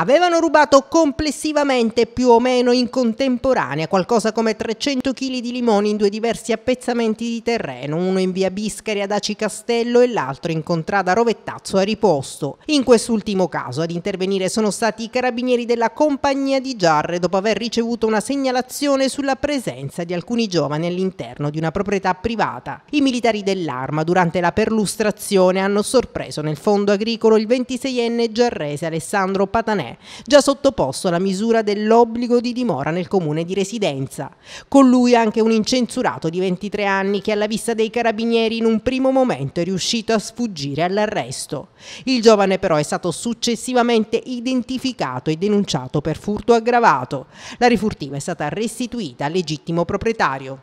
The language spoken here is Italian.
avevano rubato complessivamente più o meno in contemporanea qualcosa come 300 kg di limoni in due diversi appezzamenti di terreno, uno in via Biscari ad Aci Castello e l'altro in contrada Rovettazzo a Riposto. In quest'ultimo caso ad intervenire sono stati i carabinieri della compagnia di Giarre dopo aver ricevuto una segnalazione sulla presenza di alcuni giovani all'interno di una proprietà privata. I militari dell'arma durante la perlustrazione hanno sorpreso nel fondo agricolo il 26enne giarrese Alessandro Patanello già sottoposto alla misura dell'obbligo di dimora nel comune di residenza. Con lui anche un incensurato di 23 anni che alla vista dei carabinieri in un primo momento è riuscito a sfuggire all'arresto. Il giovane però è stato successivamente identificato e denunciato per furto aggravato. La rifurtiva è stata restituita al legittimo proprietario.